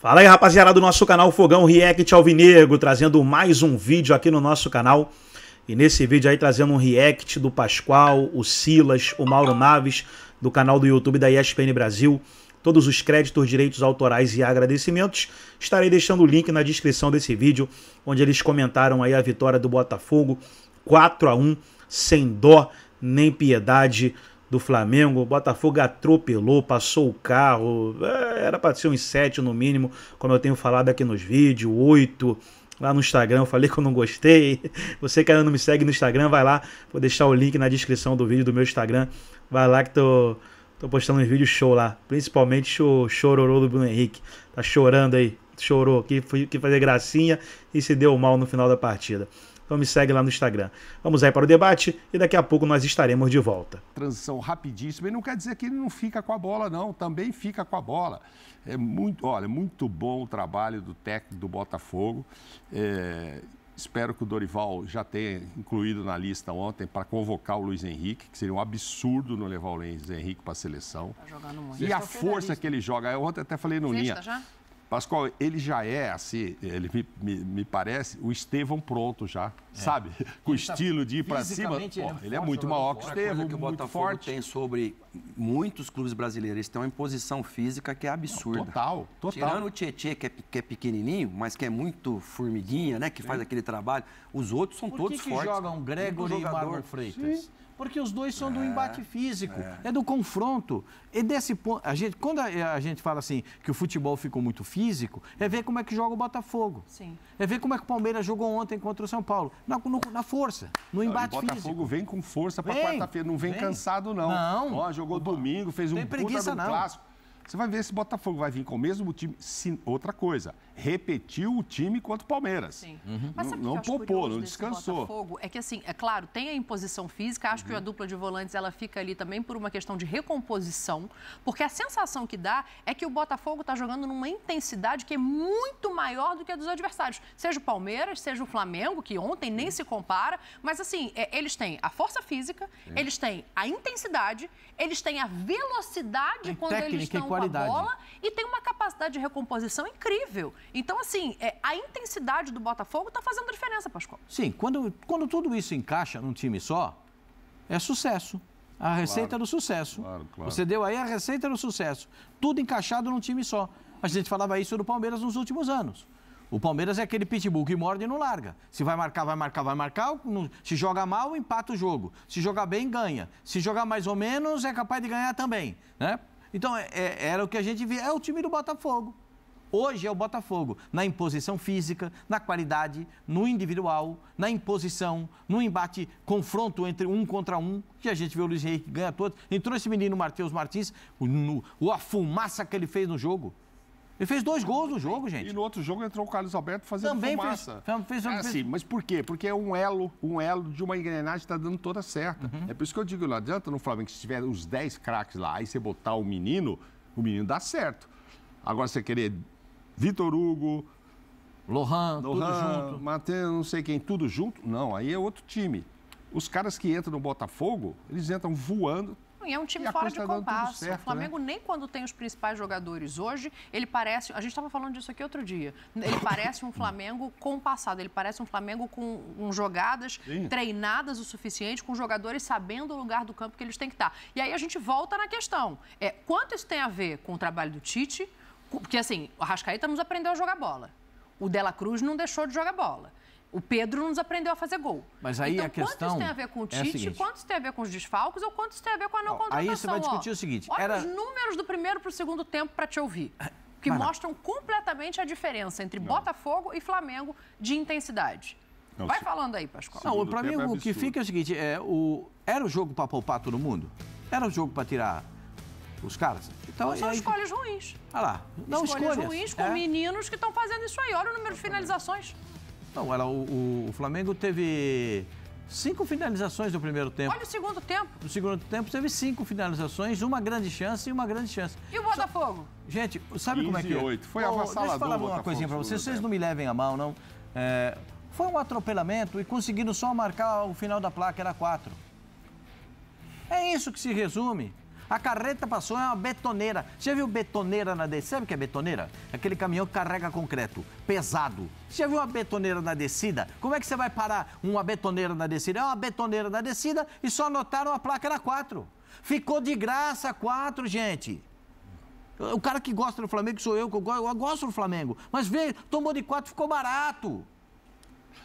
Fala aí rapaziada do nosso canal Fogão React Alvinegro, trazendo mais um vídeo aqui no nosso canal. E nesse vídeo aí trazendo um react do Pascoal, o Silas, o Mauro Naves, do canal do YouTube da ESPN Brasil. Todos os créditos, direitos autorais e agradecimentos. Estarei deixando o link na descrição desse vídeo, onde eles comentaram aí a vitória do Botafogo 4 a 1 sem dó nem piedade do Flamengo. O Botafogo atropelou, passou o carro. É, era para ser uns 7 no mínimo, como eu tenho falado aqui nos vídeos, 8 lá no Instagram. Eu falei que eu não gostei. Você que ainda não me segue no Instagram, vai lá. Vou deixar o link na descrição do vídeo do meu Instagram. Vai lá que tô, tô postando uns vídeos show lá. Principalmente o chororô do Bruno Henrique. Tá chorando aí. Chorou, que, que fazer gracinha e se deu mal no final da partida. Então me segue lá no Instagram. Vamos aí para o debate e daqui a pouco nós estaremos de volta. Transição rapidíssima e não quer dizer que ele não fica com a bola, não. Também fica com a bola. É muito, olha, muito bom o trabalho do técnico do Botafogo. É, espero que o Dorival já tenha incluído na lista ontem para convocar o Luiz Henrique, que seria um absurdo não levar o Luiz Henrique para a seleção. Tá e a é força que ele joga. Eu ontem até falei no Linha. Já? Pascoal, ele já é assim, ele me, me, me parece o Estevão pronto já, é. sabe? Com o tá estilo tá de ir para cima. Ele, é ele, é muito né? maior que o Estevão, que o Botafogo forte. tem sobre muitos clubes brasileiros têm uma imposição física que é absurda. Total, total. Tirando o Tietchan, que é, que é pequenininho, mas que é muito formiguinha, né? Que faz aquele trabalho. Os outros são Por que todos que fortes. Por que jogam Gregory e Marlon Freitas? Sim. Porque os dois são é, do embate físico, é. é. do confronto. E desse ponto, a gente, quando a, gente fala assim que o futebol ficou muito físico, é ver como é que joga o Botafogo. Sim. É ver como é que o Palmeiras jogou ontem contra o São Paulo. Na, no, na força, no embate físico. O Botafogo físico. vem com força para quarta-feira, não vem, vem, cansado, não. Não. Ó, jogou Opa. domingo, fez um Tem puta preguiça, do não. clássico. Você vai ver o Botafogo vai vir com o mesmo time. sim outra coisa, repetiu o time contra o Palmeiras. Uhum. Mas sabe não, não popou, não descansou. Botafogo? É que assim, é claro, tem a imposição física, acho uhum. que a dupla de volantes ela fica ali também por uma questão de recomposição, porque a sensação que dá é que o Botafogo está jogando numa intensidade que é muito maior do que a dos adversários, seja o Palmeiras, seja o Flamengo, que ontem nem uhum. se compara, mas assim, é, eles têm a força física, eles têm a intensidade, eles têm a velocidade quando técnica, eles estão com a bola e tem uma capacidade de recomposição incrível. Então, assim, é, a intensidade do Botafogo está fazendo diferença, Pascoal. Sim, quando, quando tudo isso encaixa num time só, é sucesso. A receita claro, do sucesso. Claro, claro. Você deu aí a receita do sucesso. Tudo encaixado num time só. A gente falava isso do Palmeiras nos últimos anos. O Palmeiras é aquele pitbull que morde e não larga. Se vai marcar, vai marcar, vai marcar. Se joga mal, empata o jogo. Se jogar bem, ganha. Se jogar mais ou menos, é capaz de ganhar também. Né? Então, é, é, era o que a gente via. É o time do Botafogo. Hoje é o Botafogo, na imposição física, na qualidade, no individual, na imposição, no embate, confronto entre um contra um, que a gente vê o Luiz Henrique ganha todos. Entrou esse menino Matheus Martins, o a fumaça que ele fez no jogo. Ele fez dois gols no jogo, gente. E no outro jogo entrou o Carlos Alberto fazendo Também fumaça. Também fez, fez, fez, é, fez... Sim, mas por quê? Porque é um elo, um elo de uma engrenagem que está dando toda certa. Uhum. É por isso que eu digo, não adianta no Flamengo que se tiver os 10 craques lá, aí você botar o menino, o menino dá certo. Agora você querer Vitor Hugo, Lohan, Lohan tudo junto. Matheus, não sei quem, tudo junto. Não, aí é outro time. Os caras que entram no Botafogo, eles entram voando, e é um time fora de tá compasso. Certo, o Flamengo, né? nem quando tem os principais jogadores hoje, ele parece. A gente estava falando disso aqui outro dia. Ele parece um Flamengo compassado. Ele parece um Flamengo com, com jogadas Sim. treinadas o suficiente, com jogadores sabendo o lugar do campo que eles têm que estar. E aí a gente volta na questão: é, quanto isso tem a ver com o trabalho do Tite? Porque assim, o Arrascaeta nos aprendeu a jogar bola. O Dela Cruz não deixou de jogar bola. O Pedro nos aprendeu a fazer gol. Mas aí então, a questão. Quanto isso tem a ver com o é Tite, é quanto isso tem a ver com os desfalques ou quanto isso tem a ver com a não contratação? Aí você vai discutir ó. o seguinte: olha era... os números do primeiro para o segundo tempo para te ouvir. Ah, que mostram completamente a diferença entre não. Botafogo e Flamengo de intensidade. Não, vai se... falando aí, Pascoal. Não, para mim é o que fica é o seguinte: é, o... era o jogo para poupar todo mundo? Era o jogo para tirar os caras. Então, são aí, escolhas ruins. olha ah lá, não escolhas. escolhas. ruins com é. meninos que estão fazendo isso aí. Olha o número de finalizações. Não, ela, o, o Flamengo teve cinco finalizações no primeiro tempo. Olha o segundo tempo. No segundo tempo teve cinco finalizações, uma grande chance e uma grande chance. E o Botafogo? Só... Gente, sabe como é que... 8. É? Foi oh, avassalador Deixa eu falar uma coisinha pra vocês, vocês não me levem a mal, não. É... Foi um atropelamento e conseguiram só marcar o final da placa, era quatro. É isso que se resume. A carreta passou é uma betoneira. Já viu betoneira na descida? Sabe o que é betoneira? Aquele caminhão que carrega concreto, pesado. Já viu uma betoneira na descida? Como é que você vai parar uma betoneira na descida? É uma betoneira na descida e só anotaram a placa na 4. Ficou de graça 4, gente. O cara que gosta do Flamengo sou eu, que gosto, eu gosto do Flamengo. Mas veio, tomou de 4, ficou barato.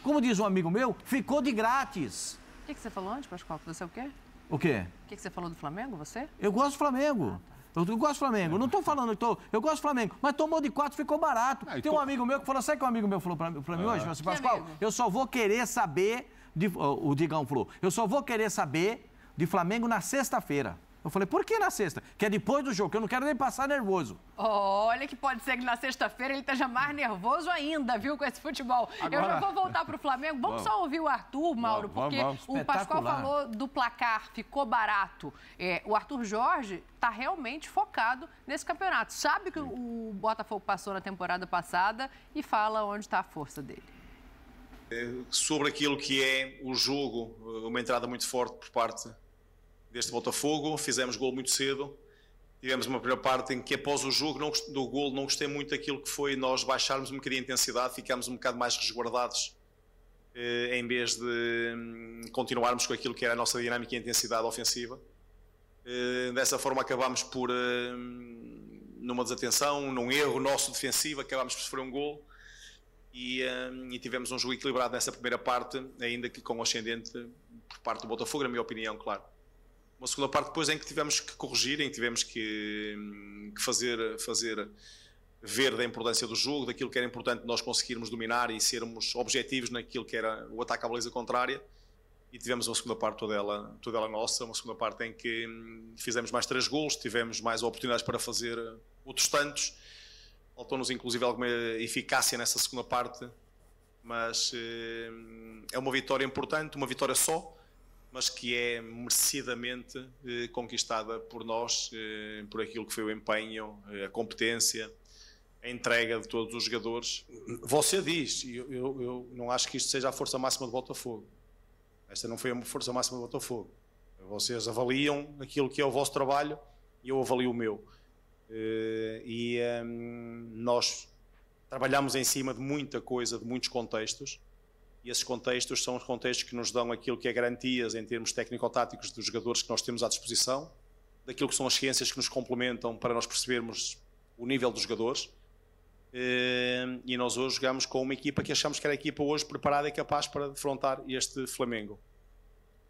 Como diz um amigo meu, ficou de grátis. O que, que você falou antes, Pascoal? Você é o quê? O quê? O que, que, você falou do Flamengo, você? Eu gosto do Flamengo. Ah, tá. Eu gosto do Flamengo. É. Não estou falando, eu, tô, eu gosto do Flamengo. Mas tomou de quatro, ficou barato. Ah, Tem um tô... amigo meu que falou, sabe que um amigo meu falou para mim ah. hoje? Assim, Pascoal, eu só vou querer saber, de, o Digão falou, eu só vou querer saber de Flamengo na sexta-feira. Eu falei, por que na sexta? Que é depois do jogo, que eu não quero nem passar nervoso. Olha que pode ser que na sexta-feira ele esteja mais nervoso ainda, viu, com esse futebol. Agora... Eu já vou voltar para o Flamengo. Vamos, vamos, só ouvir o Arthur, Mauro, vamos, porque vamos, o Pascoal falou do placar, ficou barato. É, o Arthur Jorge está realmente focado nesse campeonato. Sabe que o Botafogo passou na temporada passada e fala onde está a força dele é, sobre aquilo que é o jogo, uma entrada muito forte por parte deste Botafogo, fizemos gol muito cedo, tivemos uma primeira parte em que após o jogo não, do gol não gostei muito daquilo que foi nós baixarmos um bocadinho a intensidade, ficámos um bocado mais resguardados eh, em vez de hum, continuarmos com aquilo que era a nossa dinâmica e intensidade ofensiva. Eh, dessa forma acabámos por, hum, numa desatenção, num erro nosso defensivo, acabámos por sofrer um gol e, hum, e tivemos um jogo equilibrado nessa primeira parte, ainda que com ascendente por parte do Botafogo, na minha opinião, claro uma segunda parte depois em que tivemos que corrigir, em que tivemos que, hum, que fazer, fazer ver da importância do jogo, daquilo que era importante nós conseguirmos dominar e sermos objetivos naquilo que era o ataque à baliza contrária. E tivemos uma segunda parte toda ela, toda ela nossa, uma segunda parte em que hum, fizemos mais três gols, tivemos mais oportunidades para fazer outros tantos. Faltou-nos inclusive alguma eficácia nessa segunda parte, mas hum, é uma vitória importante, uma vitória só mas que é merecidamente eh, conquistada por nós, eh, por aquilo que foi o empenho, eh, a competência, a entrega de todos os jogadores. Você diz, e eu, eu, eu, não acho que isto seja a força máxima do Botafogo. Esta não foi a força máxima do Botafogo. Vocês avaliam aquilo que é o vosso trabalho e eu avalio o meu. Eh, e hum, nós trabalhamos em cima de muita coisa, de muitos contextos. E esses contextos são os contextos que nos dão aquilo que é garantias em termos técnico-táticos dos jogadores que nós temos à disposição, daquilo que são as ciências que nos complementam para nós percebermos o nível dos jogadores. Eh, e nós hoje jogamos com uma equipa que achamos que era a equipa hoje preparada e capaz para defrontar este Flamengo.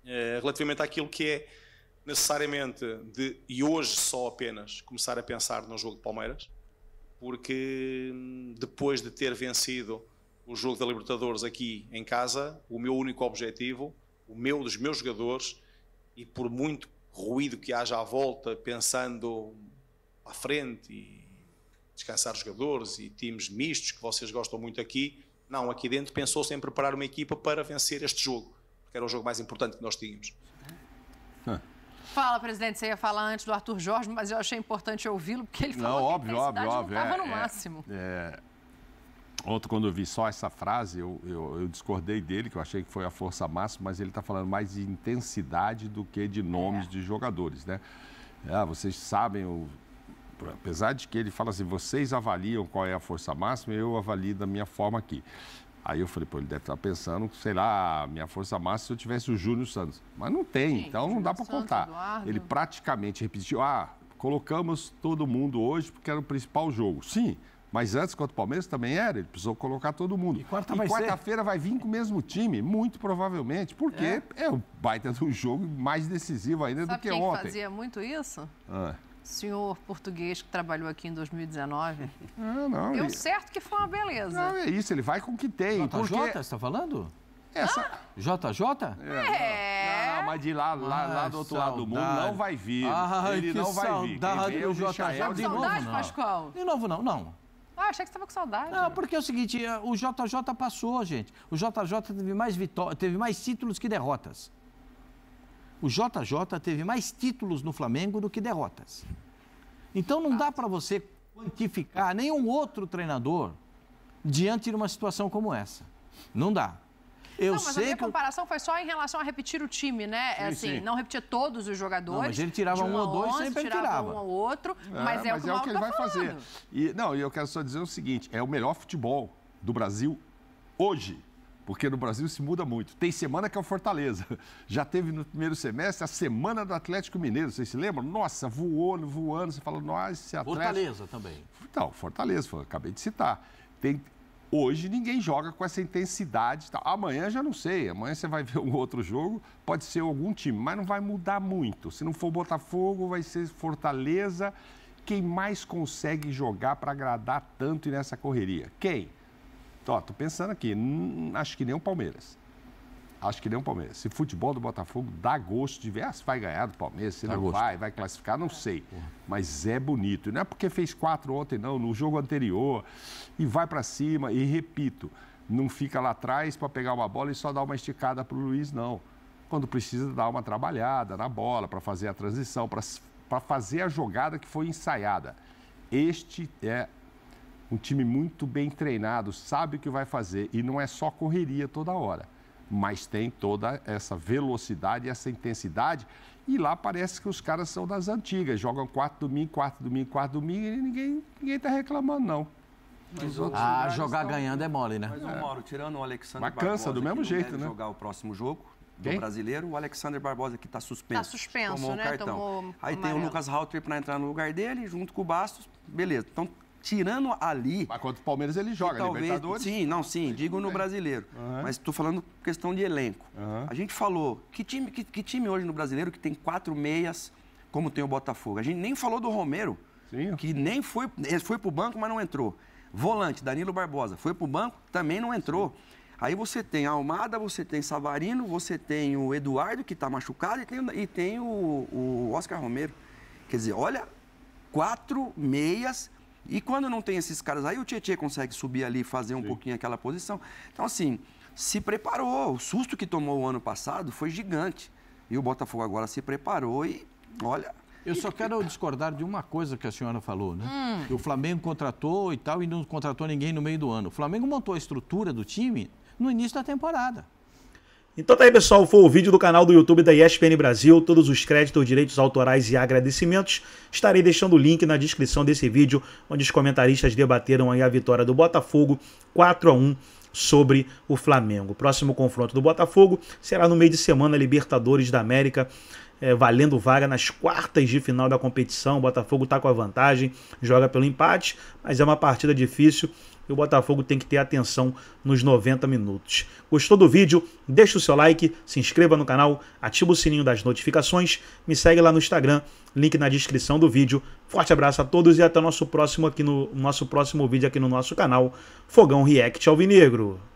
Eh, relativamente àquilo que é necessariamente de, e hoje só apenas, começar a pensar no jogo de Palmeiras, porque hum, depois de ter vencido o jogo da Libertadores aqui em casa, o meu único objetivo, o meu dos meus jogadores, e por muito ruído que haja à volta, pensando à frente e descansar jogadores e times mistos que vocês gostam muito aqui, não, aqui dentro pensou-se em preparar uma equipa para vencer este jogo, porque era o jogo mais importante que nós tínhamos. Ah. Fala, presidente, você ia falar antes do Arthur Jorge, mas eu achei importante ouvi-lo, porque ele falou não, óbvio, que a óbvio, óbvio, não estava é, no é, máximo. é... Ontem, quando eu vi só essa frase, eu, eu, eu, discordei dele, que eu achei que foi a força máxima, mas ele está falando mais de intensidade do que de nomes é. de jogadores, né? Ah, vocês sabem, o apesar de que ele fala assim, vocês avaliam qual é a força máxima, eu avalio da minha forma aqui. Aí eu falei, pô, ele deve estar tá pensando, sei lá, minha força máxima se eu tivesse o Júnior Santos. Mas não tem, Sim, então não dá para contar. Eduardo. Ele praticamente repetiu, ah, colocamos todo mundo hoje porque era o principal jogo. Sim, mas antes, contra o Palmeiras, também era. Ele precisou colocar todo mundo. E quarta-feira quarta vai vir com o mesmo time, muito provavelmente, porque é, é o baita do jogo mais decisivo ainda Sabe do que quem ontem. fazia muito isso? Ah. O senhor português que trabalhou aqui em 2019. Ah, não. Deu certo que foi uma beleza. Não, é isso. Ele vai com o que tem. JJ, porque... você está falando? Essa... Ah? JJ? É. Não, não, mas de lá, lá, lá ah, do outro saudade. lado do mundo não vai vir. Ah, ele não vai vir. Quem veio, do JJ de novo, não. Pascoal. De novo, não, não. Ah, achei que você estava com saudade. Não, porque é o seguinte, eh, o JJ passou, gente. O JJ teve mais, vitó... teve mais títulos que derrotas. O JJ teve mais títulos no Flamengo do que derrotas. Então não dá para você quantificar nenhum outro treinador diante de uma situação como essa. Não dá. Eu não, mas sei a minha que... comparação foi só em relação a repetir o time, né? Sim, é assim, sim. não repetir todos os jogadores. Não, mas ele tirava um ou dois, sempre ele tirava. tirava. um ou outro, é, mas é mas o que, é o que tá ele tá vai falando. fazer. E, não, e eu quero só dizer o seguinte, é o melhor futebol do Brasil hoje. Porque no Brasil se muda muito. Tem semana que é o Fortaleza. Já teve no primeiro semestre a semana do Atlético Mineiro, vocês se lembram? Nossa, voou, voando, você fala, nossa, esse Atlético. Fortaleza também. Não, Fortaleza, acabei de citar. Tem Hoje ninguém joga com essa intensidade. Amanhã já não sei. Amanhã você vai ver um outro jogo, pode ser algum time, mas não vai mudar muito. Se não for Botafogo, vai ser Fortaleza. Quem mais consegue jogar para agradar tanto nessa correria? Quem? Estou tô pensando aqui, hum, acho que nem o Palmeiras acho que nem o Palmeiras. Se futebol do Botafogo dá gosto de ver, ah, se vai ganhar do Palmeiras, se dá não gosto. vai, vai classificar, não é. sei. Mas é bonito. Não é porque fez quatro ontem, não, no jogo anterior. E vai para cima, e repito, não fica lá atrás para pegar uma bola e só dar uma esticada para o Luiz, não. Quando precisa dar uma trabalhada na bola, para fazer a transição, para fazer a jogada que foi ensaiada. Este é um time muito bem treinado, sabe o que vai fazer e não é só correria toda hora mas tem toda essa velocidade, essa intensidade. E lá parece que os caras são das antigas, jogam quatro domingo, quatro domingo, quatro domingo e ninguém ninguém está reclamando não. Mas ah, jogar estão... ganhando é mole, né? Mas o Mauro, tirando o Alexandre Mas cansa do mesmo jeito, né? jogar o próximo jogo do Quem? brasileiro, o Alexander Barbosa que está suspenso. Está suspenso, tomou né? Um cartão. Tomou Aí amarelo. tem o Lucas Halter para entrar no lugar dele, junto com o Bastos, beleza. Então Tirando ali. Mas contra o Palmeiras ele joga, talvez, Libertadores? Sim, não, sim, digo no brasileiro. Uhum. Mas estou falando questão de elenco. Uhum. A gente falou, que time, que, que time hoje no brasileiro que tem quatro meias, como tem o Botafogo? A gente nem falou do Romero, sim. que nem foi. Ele foi pro banco, mas não entrou. Volante, Danilo Barbosa, foi pro banco, também não entrou. Sim. Aí você tem a Almada, você tem Savarino, você tem o Eduardo, que está machucado, e tem, e tem o, o, Oscar Romero. Quer dizer, olha, quatro meias e quando não tem esses caras aí, o Tietchan consegue subir ali e fazer um Sim. pouquinho aquela posição. Então, assim, se preparou. O susto que tomou o ano passado foi gigante. E o Botafogo agora se preparou e, olha, eu só quero tá. discordar de uma coisa que a senhora falou, né? Hum. O Flamengo contratou e tal, e não contratou ninguém no meio do ano. O Flamengo montou a estrutura do time no início da temporada. Então tá aí, pessoal, foi o vídeo do canal do YouTube da ESPN Brasil, todos os créditos, direitos autorais e agradecimentos. Estarei deixando o link na descrição desse vídeo, onde os comentaristas debateram aí a vitória do Botafogo 4 a 1 sobre o Flamengo. próximo confronto do Botafogo será no meio de semana Libertadores da América. É, valendo vaga nas quartas de final da competição. O Botafogo está com a vantagem, joga pelo empate, mas é uma partida difícil e o Botafogo tem que ter atenção nos 90 minutos. Gostou do vídeo? Deixe o seu like, se inscreva no canal, ativa o sininho das notificações, me segue lá no Instagram, link na descrição do vídeo. Forte abraço a todos e até o nosso próximo aqui no nosso próximo vídeo aqui no nosso canal Fogão React Alvinegro.